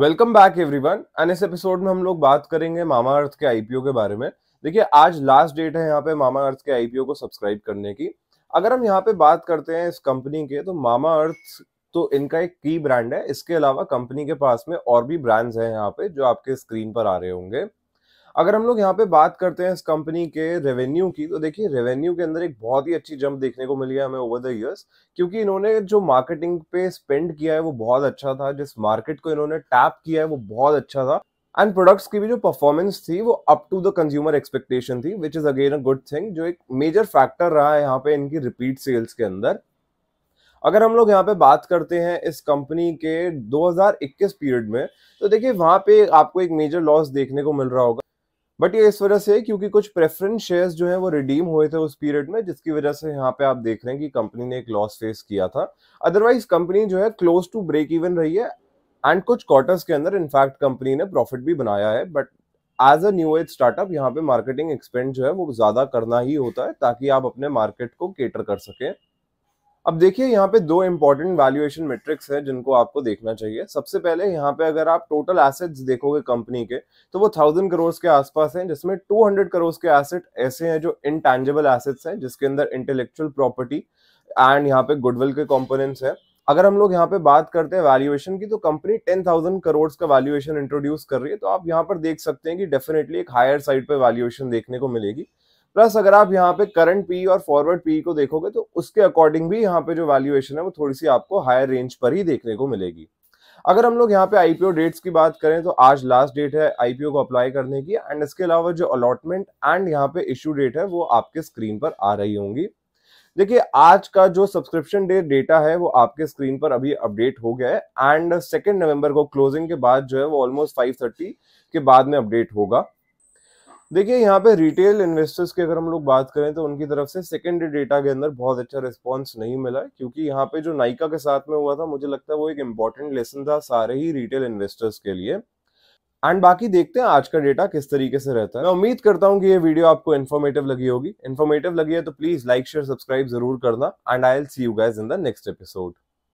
welcome back everyone and इस episode में हम लोग बात करेंगे मामा अर्थ के आईपीओ के बारे में देखिए आज लास्ट डेट है यहाँ पे मामा अर्थ के आईपीओ को सब्सक्राइब करने की अगर हम यहाँ पे बात करते हैं इस कंपनी के तो मामा अर्थ तो इनका एक की ब्रांड है इसके अलावा कंपनी के पास में और भी ब्रांड्स हैं यहाँ पे जो आपके स्क्रीन पर आ रहे होंगे अगर हम लोग यहाँ पे बात करते हैं इस कंपनी के रेवेन्यू की तो देखिए रेवेन्यू के अंदर एक बहुत ही अच्छी जंप देखने को मिली है हमें ओवर द इयर्स क्योंकि इन्होंने जो मार्केटिंग पे स्पेंड किया है वो बहुत अच्छा था जिस मार्केट को इन्होंने टैप किया है वो बहुत अच्छा था एंड प्रोडक्ट्स की भी जो परफॉर्मेंस थी वो up to the consumer expectation थी which is again a good thing जो एक मेजर फैक्टर रहा है यहाँ पे इनकी रिपीट सेल्स के अंदर अगर हम लोग यहाँ पे बात करते हैं इस कंपनी के 2021 पीरियड में तो देखिए वहां पे आपको एक मेजर लॉस देखने को मिल रहा होगा बट ये इस वजह से क्योंकि कुछ प्रेफरेंस शेयर्स जो है वो रिडीम हुए थे उस पीरियड में जिसकी वजह से यहाँ पे आप देख रहे हैं कि कंपनी ने एक लॉस फेस किया था अदरवाइज कंपनी जो है क्लोज टू ब्रेक इवन रही है एंड कुछ क्वार्टर्स के अंदर इनफैक्ट कंपनी ने प्रॉफिट भी बनाया है but as a new age startup यहाँ पे मार्केटिंग एक्सपेंड जो है वो ज्यादा करना ही होता है ताकि आप अपने मार्केट को केटर कर सकें अब देखिए यहाँ पे दो इंपॉर्टेंट वैल्यूएशन मेट्रिक्स है जिनको आपको देखना चाहिए सबसे पहले यहाँ पे अगर आप टोटल एसेट्स देखोगे कंपनी के तो वो थाउजेंड करोड़ के आसपास हैं जिसमें टू हंड्रेड करोड़ के एसेट ऐसे हैं जो इनटैंजेबल एसेट्स हैं जिसके अंदर इंटेलेक्चुअल प्रॉपर्टी एंड यहाँ पे गुडविल के कॉम्पोनेंट्स हैं अगर हम लोग यहाँ पे बात करते हैं वैल्यूएशन की तो कंपनी टेन थाउजेंड करोड़ का वैल्यूएशन इंट्रोड्यूस कर रही है तो आप यहाँ पर देख सकते हैं कि डेफिनेटली एक हायर साइड पर वैल्यूएशन देखने को मिलेगी प्लस अगर आप यहाँ पे करंट पी और फॉरवर्ड पी को देखोगे तो उसके अकॉर्डिंग भी यहाँ पे जो वैल्यूएशन है वो थोड़ी सी आपको हायर रेंज पर ही देखने को मिलेगी अगर हम लोग यहाँ पे आईपीओ डेट्स की बात करें तो आज लास्ट डेट है आईपीओ को अप्लाई करने की एंड इसके अलावा जो अलॉटमेंट एंड यहाँ पे इश्यू डेट है वो आपके स्क्रीन पर आ रही होंगी देखिए आज का जो सब्सक्रिप्शन डे डेटा है वो आपके स्क्रीन पर अभी अपडेट हो गया है एंड सेकेंड नवंबर को क्लोजिंग के बाद जो है वो ऑलमोस्ट 5:30 के बाद में अपडेट होगा देखिए यहाँ पे रिटेल इन्वेस्टर्स की अगर हम लोग बात करें तो उनकी तरफ से सेकेंडरी डेटा के अंदर बहुत अच्छा रिस्पॉन्स नहीं मिला है क्योंकि यहाँ पे जो नाइका के साथ में हुआ था मुझे लगता है वो एक इम्पॉर्टेंट लेसन था सारे ही रिटेल इन्वेस्टर्स के लिए एंड बाकी देखते हैं आज का डेटा किस तरीके से रहता है मैं उम्मीद करता हूँ कि ये वीडियो आपको इन्फॉर्मेटिव लगी होगी इन्फॉर्मेटिव लगी है तो प्लीज लाइक शेयर सब्सक्राइब जरूर करना and I'll see you guys in the next episode